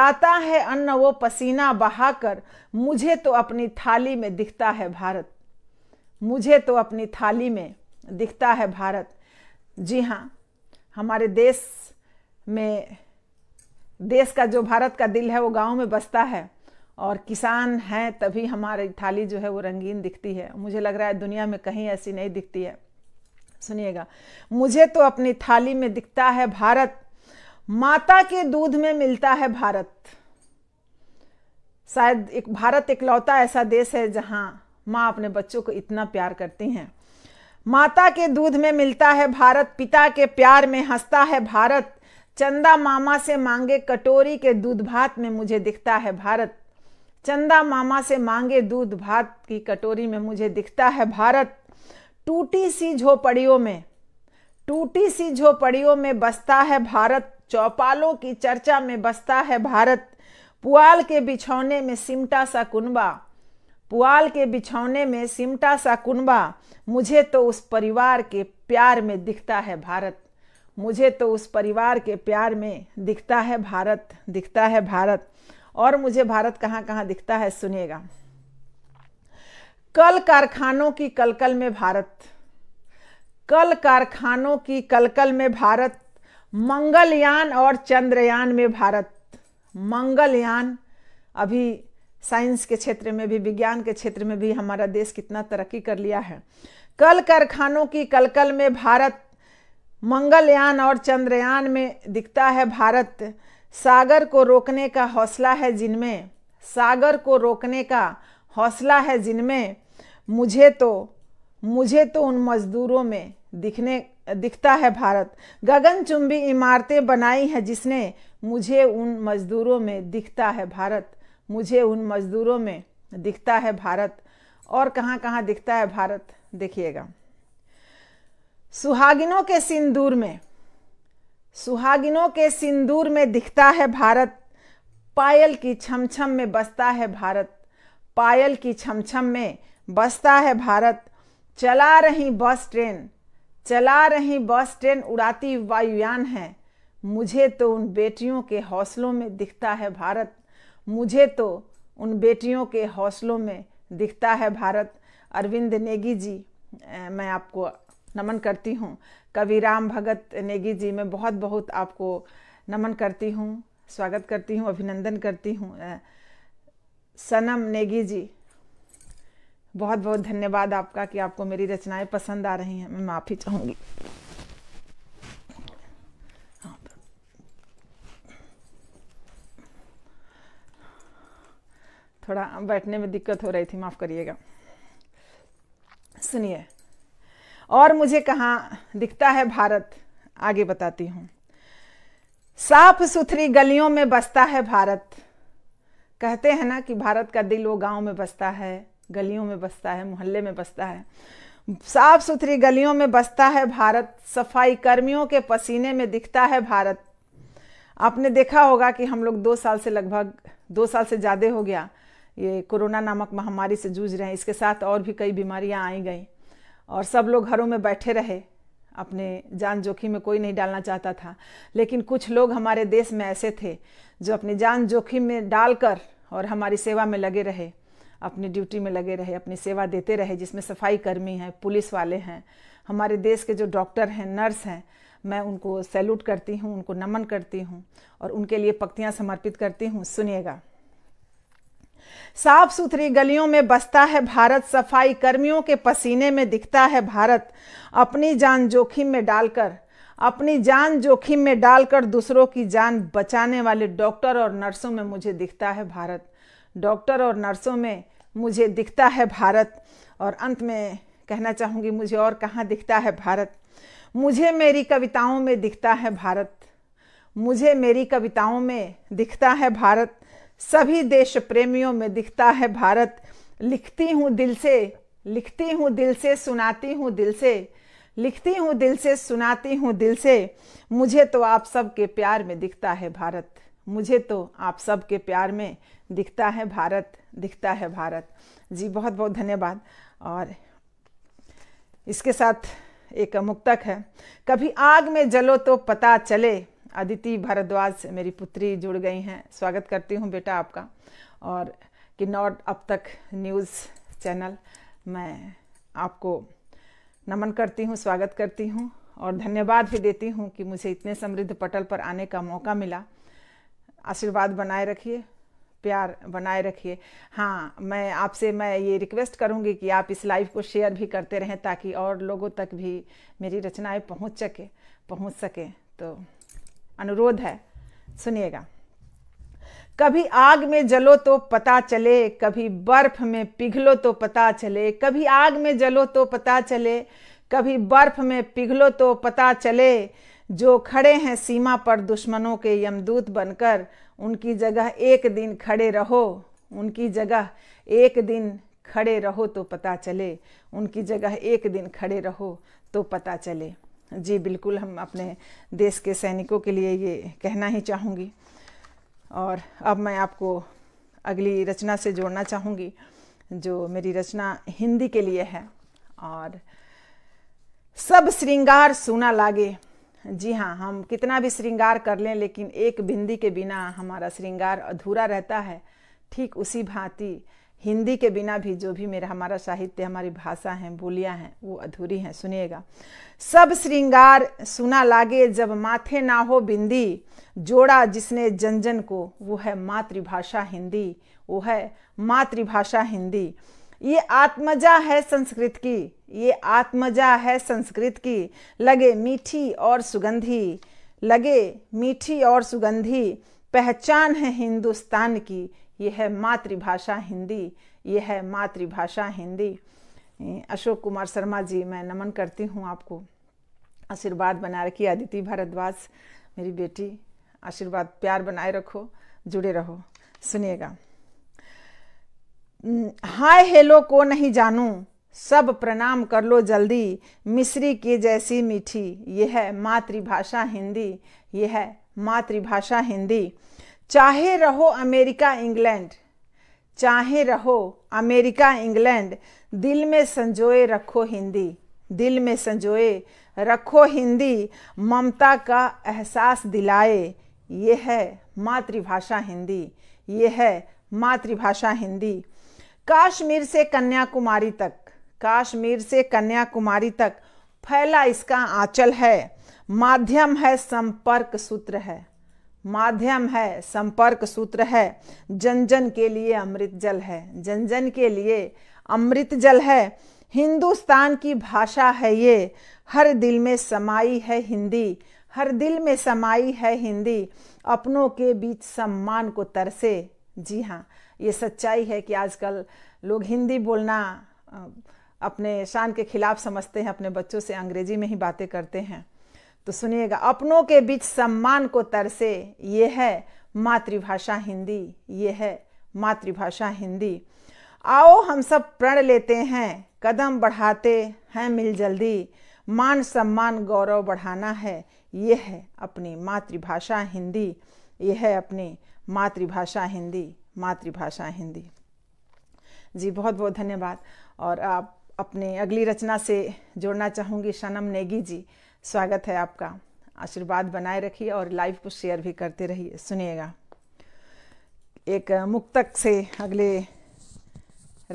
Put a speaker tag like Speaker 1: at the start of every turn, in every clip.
Speaker 1: आता है अन्न वो पसीना बहाकर मुझे तो अपनी थाली में दिखता है भारत मुझे तो अपनी थाली में दिखता है भारत जी हाँ हमारे देश में देश का जो भारत का दिल है वो गांव में बसता है और किसान हैं तभी हमारी थाली जो है वो रंगीन दिखती है मुझे लग रहा है दुनिया में कहीं ऐसी नहीं दिखती है सुनिएगा मुझे तो अपनी थाली में दिखता है भारत माता के दूध में मिलता है भारत शायद एक भारत इकलौता ऐसा देश है जहां माँ अपने बच्चों को इतना प्यार करती हैं माता के दूध में मिलता है भारत पिता के प्यार में हंसता है भारत चंदा मामा से मांगे कटोरी के दूध भात में मुझे दिखता है भारत चंदा मामा से मांगे दूध भात की कटोरी में मुझे दिखता है भारत टूटी सी झोपड़ियों में टूटी सी झोपड़ियों में बसता है भारत चौपालों की चर्चा में बसता है भारत पुआल के बिछौने में सिमटा सा कुनबा पुआल के बिछौने में सिमटा सा कुनबा मुझे तो उस परिवार के प्यार में दिखता है भारत मुझे तो उस परिवार के प्यार में दिखता है भारत दिखता है भारत और मुझे भारत कहाँ कहाँ दिखता है सुनेगा कल कारखानों की कलकल में भारत कल कारखानों की कलकल में भारत मंगलयान और चंद्रयान में भारत मंगलयान अभी साइंस के क्षेत्र में भी विज्ञान के क्षेत्र में भी हमारा देश कितना तरक्की कर लिया है कल कारखानों की कलकल में भारत मंगलयान और चंद्रयान में दिखता है भारत सागर को रोकने का हौसला है जिनमें सागर को रोकने का हौसला है जिनमें मुझे तो मुझे तो उन मजदूरों में दिखने दिखता है भारत गगनचुंबी इमारतें बनाई हैं जिसने मुझे उन मजदूरों में दिखता है भारत मुझे उन मजदूरों में दिखता है भारत और कहाँ कहाँ दिखता है भारत देखिएगा सुहागिनों के सिंदूर में सुहागिनों के सिंदूर में दिखता है भारत पायल की छमछम में बसता है भारत पायल की छमछम में बसता है भारत चला रही बस ट्रेन चला रही बस ट्रेन उड़ाती वायुयान है मुझे तो उन बेटियों के हौसलों में दिखता है भारत मुझे तो उन बेटियों के हौसलों में दिखता है भारत अरविंद नेगी जी मैं आपको नमन करती हूँ कवि राम भगत नेगी जी मैं बहुत बहुत आपको नमन करती हूँ स्वागत करती हूँ अभिनंदन करती हूँ सनम नेगी जी बहुत बहुत धन्यवाद आपका कि आपको मेरी रचनाएं पसंद आ रही हैं मैं माफ़ी चाहूंगी हाँ, तो। थोड़ा बैठने में दिक्कत हो रही थी माफ़ करिएगा सुनिए और मुझे कहाँ दिखता है भारत आगे बताती हूँ साफ सुथरी गलियों में बसता है भारत कहते हैं ना कि भारत का दिल वो गांव में बसता है गलियों में बसता है मोहल्ले में बसता है साफ सुथरी गलियों में बसता है भारत सफाई कर्मियों के पसीने में दिखता है भारत आपने देखा होगा कि हम लोग दो साल से लगभग दो साल से ज़्यादा हो गया ये कोरोना नामक महामारी से जूझ रहे हैं इसके साथ और भी कई बीमारियां आई गई और सब लोग घरों में बैठे रहे अपने जान जोखिम में कोई नहीं डालना चाहता था लेकिन कुछ लोग हमारे देश में ऐसे थे जो अपनी जान जोखिम में डालकर और हमारी सेवा में लगे रहे अपनी ड्यूटी में लगे रहे अपनी सेवा देते रहे जिसमें सफाई कर्मी हैं पुलिस वाले हैं हमारे देश के जो डॉक्टर हैं नर्स हैं मैं उनको सैल्यूट करती हूँ उनको नमन करती हूँ और उनके लिए पक्तियाँ समर्पित करती हूँ सुनिएगा साफ सुथरी गलियों में बसता है भारत सफाई कर्मियों के पसीने में दिखता है भारत अपनी जान जोखिम में डालकर अपनी जान जोखिम में डालकर दूसरों की जान बचाने वाले डॉक्टर और नर्सों में मुझे दिखता है भारत डॉक्टर और नर्सों में मुझे दिखता है भारत और अंत में कहना चाहूँगी मुझे और कहाँ दिखता है भारत मुझे मेरी कविताओं में दिखता है भारत मुझे मेरी कविताओं में दिखता है भारत सभी देश प्रेमियों में दिखता है भारत लिखती हूँ दिल से लिखती हूँ दिल से सुनाती हूँ दिल से लिखती हूँ दिल से सुनाती हूँ दिल से मुझे तो आप सबके प्यार में दिखता है भारत मुझे तो आप सबके प्यार में दिखता है भारत दिखता है भारत जी बहुत बहुत धन्यवाद और इसके साथ एक मुक्तक है कभी आग में जलो तो पता चले अदिति भारद्वाज से मेरी पुत्री जुड़ गई हैं स्वागत करती हूँ बेटा आपका और किन्नौर अब तक न्यूज़ चैनल मैं आपको नमन करती हूँ स्वागत करती हूँ और धन्यवाद भी देती हूँ कि मुझे इतने समृद्ध पटल पर आने का मौका मिला आशीर्वाद बनाए रखिए प्यार बनाए रखिए हाँ मैं आपसे मैं ये रिक्वेस्ट करूँगी कि आप इस लाइव को शेयर भी करते रहें ताकि और लोगों तक भी मेरी रचनाएं पहुँच सके पहुँच सके तो अनुरोध है सुनिएगा कभी आग में जलो तो पता चले कभी बर्फ में पिघलो तो पता चले कभी आग में जलो तो पता चले कभी बर्फ में पिघलो तो पता चले जो खड़े हैं सीमा पर दुश्मनों के यमदूत बनकर उनकी जगह एक दिन खड़े रहो उनकी जगह एक दिन खड़े रहो तो पता चले उनकी जगह एक दिन खड़े रहो तो पता चले जी बिल्कुल हम अपने देश के सैनिकों के लिए ये कहना ही चाहूँगी और अब मैं आपको अगली रचना से जोड़ना चाहूँगी जो मेरी रचना हिंदी के लिए है और सब श्रृंगार सुना लागे जी हाँ हम कितना भी श्रृंगार कर लें लेकिन एक बिंदी के बिना हमारा श्रृंगार अधूरा रहता है ठीक उसी भांति हिंदी के बिना भी जो भी मेरा हमारा साहित्य हमारी भाषा है बोलियाँ हैं वो अधूरी हैं सुनिएगा सब श्रृंगार सुना लागे जब माथे ना हो बिंदी जोड़ा जिसने जन जन को वो है मातृभाषा हिंदी वो है मातृभाषा हिंदी ये आत्मजा है संस्कृत की ये आत्मजा है संस्कृत की लगे मीठी और सुगंधी लगे मीठी और सुगंधी पहचान है हिंदुस्तान की यह है मातृभाषा हिंदी यह है मातृभाषा हिंदी अशोक कुमार शर्मा जी मैं नमन करती हूँ आपको आशीर्वाद बना रखिए अदिति भारद्वाज मेरी बेटी आशीर्वाद प्यार बनाए रखो जुड़े रहो सुनिएगा हाय हेलो को नहीं जानूं सब प्रणाम कर लो जल्दी मिश्री की जैसी मीठी यह है मातृभाषा हिंदी यह है मातृभाषा हिंदी चाहे रहो अमेरिका इंग्लैंड चाहे रहो अमेरिका इंग्लैंड दिल में संजोए रखो हिंदी दिल में संजोए रखो हिंदी ममता का एहसास दिलाए यह है मातृभाषा हिंदी यह है मातृभाषा हिंदी काश्मीर से कन्याकुमारी तक काश्मीर से कन्याकुमारी तक फैला इसका आंचल है माध्यम है संपर्क सूत्र है माध्यम है संपर्क सूत्र है जन जन के लिए अमृत जल है जन जन के लिए अमृत जल है हिंदुस्तान की भाषा है ये हर दिल में समाई है हिंदी हर दिल में समाई है हिंदी अपनों के बीच सम्मान को तरसे जी हाँ ये सच्चाई है कि आजकल लोग हिंदी बोलना अपने शान के खिलाफ समझते हैं अपने बच्चों से अंग्रेजी में ही बातें करते हैं तो सुनिएगा अपनों के बीच सम्मान को तरसे ये है मातृभाषा हिंदी ये है मातृभाषा हिंदी आओ हम सब प्रण लेते हैं कदम बढ़ाते हैं मिल जल्दी मान सम्मान गौरव बढ़ाना है ये है अपनी मातृभाषा हिंदी यह है अपनी मातृभाषा हिंदी मातृभाषा हिंदी जी बहुत बहुत धन्यवाद और आप अपने अगली रचना से जोड़ना चाहूँगी शनम नेगी जी स्वागत है आपका आशीर्वाद बनाए रखिए और लाइव को शेयर भी करते रहिए सुनिएगा एक मुक्तक से अगले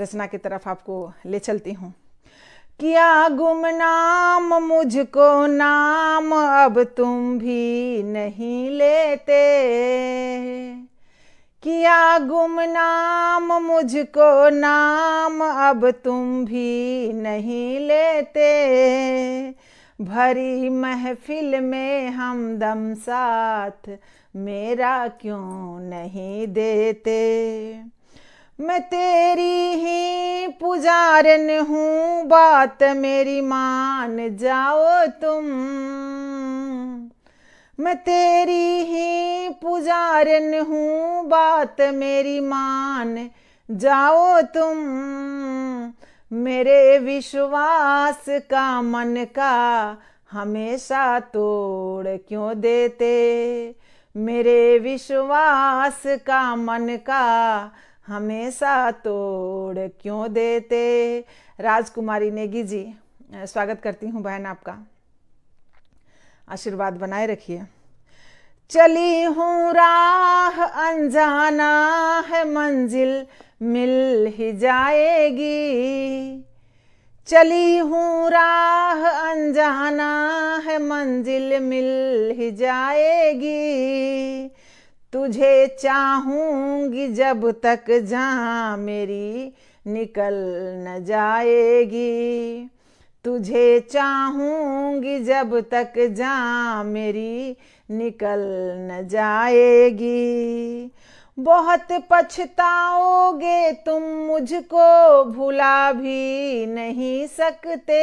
Speaker 1: रचना की तरफ आपको ले चलती हूँ किया गुमनाम मुझको नाम अब तुम भी नहीं लेते किया गुमनाम मुझको नाम अब तुम भी नहीं लेते भरी महफिल में हम दम साथ मेरा क्यों नहीं देते मैं तेरी ही पुजारन हूँ बात मेरी मान जाओ तुम मैं तेरी ही पुजारन हूँ बात मेरी मान जाओ तुम मेरे विश्वास का मन का हमेशा तोड़ क्यों देते मेरे विश्वास का मन का हमेशा तोड़ क्यों देते राजकुमारी नेगी जी स्वागत करती हूँ बहन आपका आशीर्वाद बनाए रखिए चली हूँ राह अनजाना है मंजिल मिल ही जाएगी चली हूँ राह अनजाना है मंजिल मिल ही जाएगी तुझे चाहूंगी जब तक जहाँ मेरी निकल न जाएगी तुझे चाहूंगी जब तक जा मेरी निकल न जाएगी बहुत पछताओगे तुम मुझको भुला भी नहीं सकते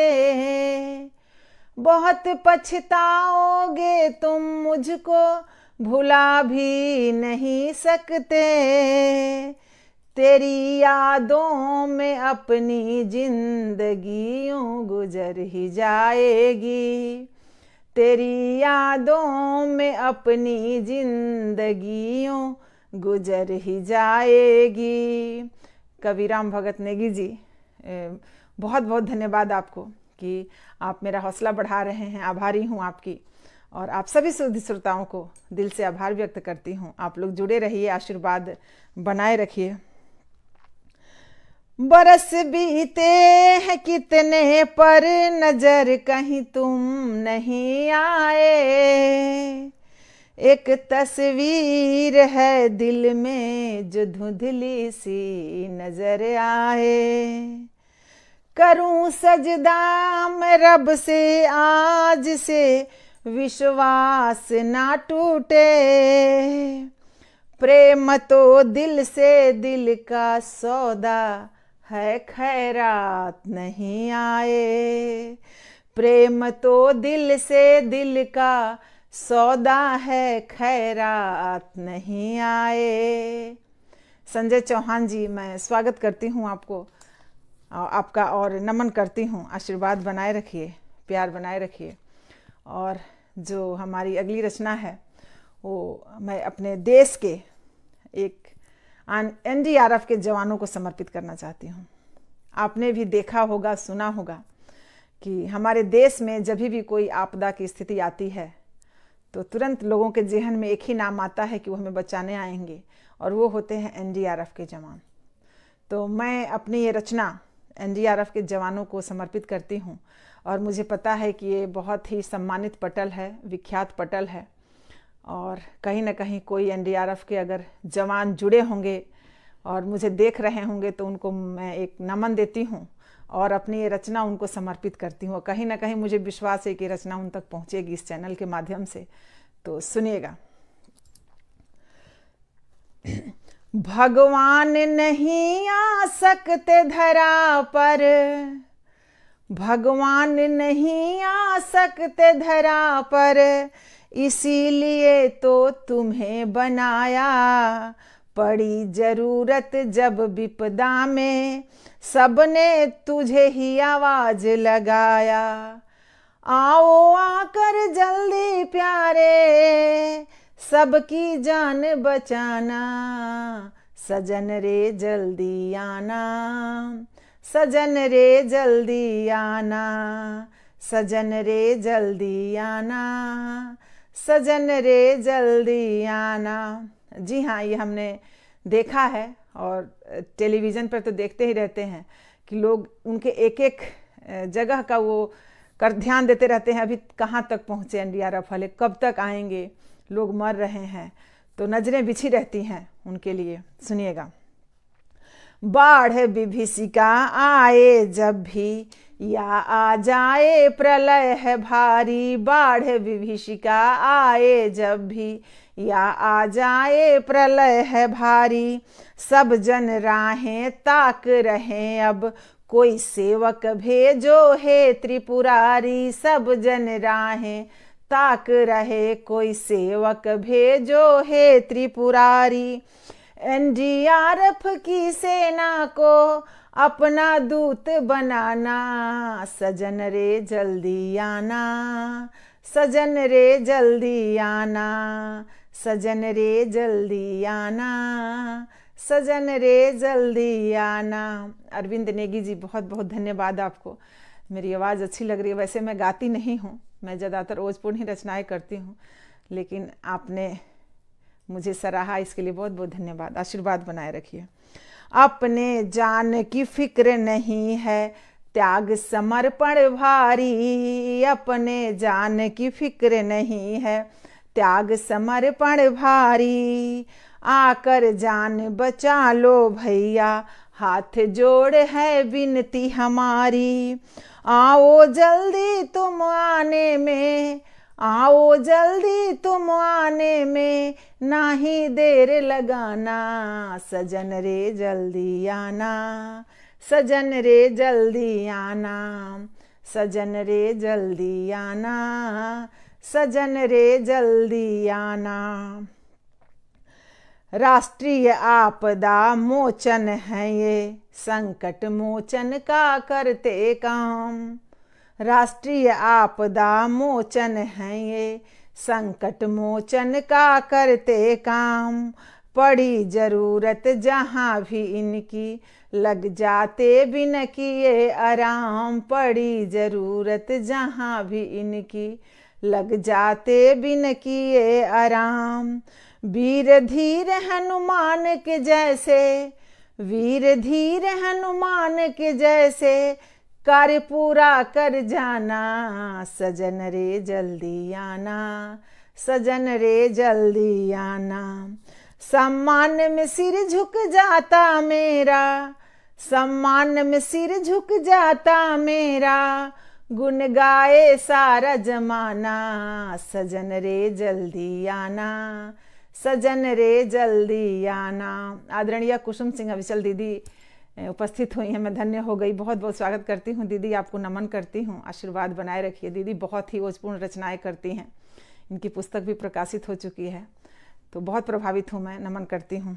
Speaker 1: बहुत पछताओगे तुम मुझको भुला भी नहीं सकते तेरी यादों में अपनी जिंदगियों गुजर ही जाएगी तेरी यादों में अपनी जिंदगियों गुजर ही जाएगी राम भगत नेगी जी बहुत बहुत धन्यवाद आपको कि आप मेरा हौसला बढ़ा रहे हैं आभारी हूँ आपकी और आप सभी सुधी श्रोताओं को दिल से आभार व्यक्त करती हूँ आप लोग जुड़े रहिए आशीर्वाद बनाए रखिए बरस बीते हैं कितने पर नजर कहीं तुम नहीं आए एक तस्वीर है दिल में जो धुंधली सी नजर आए करूं सजदा मैं रब से आज से विश्वास ना टूटे प्रेम तो दिल से दिल का सौदा है खैरात नहीं आए प्रेम तो दिल से दिल का सौदा है खैरात नहीं आए संजय चौहान जी मैं स्वागत करती हूँ आपको आपका और नमन करती हूँ आशीर्वाद बनाए रखिए प्यार बनाए रखिए और जो हमारी अगली रचना है वो मैं अपने देश के एक एनडीआरएफ के जवानों को समर्पित करना चाहती हूँ आपने भी देखा होगा सुना होगा कि हमारे देश में जब भी कोई आपदा की स्थिति आती है तो तुरंत लोगों के जहन में एक ही नाम आता है कि वो हमें बचाने आएंगे और वो होते हैं एनडीआरएफ के जवान तो मैं अपनी ये रचना एनडीआरएफ के जवानों को समर्पित करती हूँ और मुझे पता है कि ये बहुत ही सम्मानित पटल है विख्यात पटल है और कहीं ना कहीं कोई एन के अगर जवान जुड़े होंगे और मुझे देख रहे होंगे तो उनको मैं एक नमन देती हूँ और अपनी ये रचना उनको समर्पित करती हूँ कहीं ना कहीं मुझे विश्वास है कि रचना उन तक पहुँचेगी इस चैनल के माध्यम से तो सुनिएगा भगवान नहीं आ सकते धरा पर भगवान नहीं आ सकते धरा पर इसीलिए तो तुम्हें बनाया पड़ी जरूरत जब विपदा में सबने तुझे ही आवाज लगाया आओ आकर जल्दी प्यारे सबकी जान बचाना सजन रे जल्दी आना सजन रे जल्दी आना सजन रे जल्दी आना सजन रे जल्दी आना जी हाँ ये हमने देखा है और टेलीविज़न पर तो देखते ही रहते हैं कि लोग उनके एक एक जगह का वो कर ध्यान देते रहते हैं अभी कहाँ तक पहुँचे एन डी आर एफ वाले कब तक आएंगे लोग मर रहे हैं तो नज़रें बिछी रहती हैं उनके लिए सुनिएगा बाढ़ विभीषिका आए जब भी या आ जाए प्रलय है भारी बाढ़ विभीषिका आए जब भी या आ जाए प्रलय है भारी सब जन राहें ताक रहे अब कोई सेवक भेजो हे त्रिपुरारी सब जन राहें ताक रहे कोई सेवक भेजो हे त्रिपुरारी एनडीआरएफ की सेना को अपना दूत बनाना सजन रे जल्दी आना सजन रे जल्दी आना सजन रे जल्दी आना सजन रे जल्दी आना अरविंद नेगी जी बहुत बहुत धन्यवाद आपको मेरी आवाज़ अच्छी लग रही है वैसे मैं गाती नहीं हूँ मैं ज़्यादातर ओजपूर्ण ही रचनाएं करती हूँ लेकिन आपने मुझे सराहा इसके लिए बहुत बहुत धन्यवाद आशीर्वाद बनाए रखिए अपने जान की फिक्र नहीं है त्याग समर्पण भारी अपने जान की फिक्र नहीं है त्याग समर्पण भारी आकर जान बचा लो भैया हाथ जोड़ है विनती हमारी आओ जल्दी तुम आने में आओ जल्दी तुम आने में ना ही देर लगाना सजन रे जल्दी आना सजन रे जल्दी आना सजन रे जल्दी आना सजन रे जल्दी आना राष्ट्रीय आपदा मोचन है ये संकट मोचन का करते काम राष्ट्रीय आपदा मोचन है ये संकट मोचन का करते काम पड़ी जरूरत जहाँ भी इनकी लग जाते बिन किए आराम पड़ी जरूरत जहाँ भी इनकी लग जाते बिन किए आराम वीर धीर हनुमान के जैसे वीर धीर हनुमान के जैसे कार्य पूरा कर जाना सजन रे जल्दी आना सजन रे जल्दी आना सम्मान में सिर झुक जाता मेरा सम्मान में सिर झुक जाता मेरा गुन गाए सारा जमाना सजन रे जल्दी आना सजन रे जल्दी आना आदरणीय कुसुम सिंह अविचल दीदी उपस्थित हुई हैं मैं धन्य हो गई बहुत बहुत स्वागत करती हूँ दीदी आपको नमन करती हूँ आशीर्वाद बनाए रखिए दीदी बहुत ही ओजपूर्ण रचनाएं करती हैं इनकी पुस्तक भी प्रकाशित हो चुकी है तो बहुत प्रभावित हूँ मैं नमन करती हूँ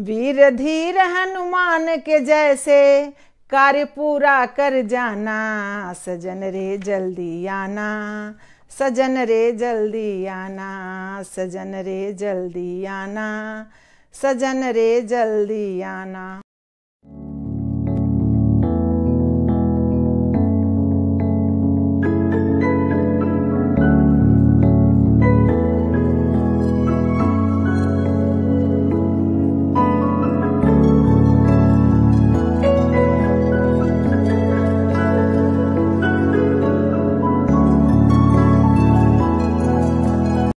Speaker 1: वीर धीर हनुमान के जैसे कार्य पूरा कर जाना सजन रे जल्दी आना सजन रे जल्दी आना सजन रे जल्दी आना सजन रे जल्दी आना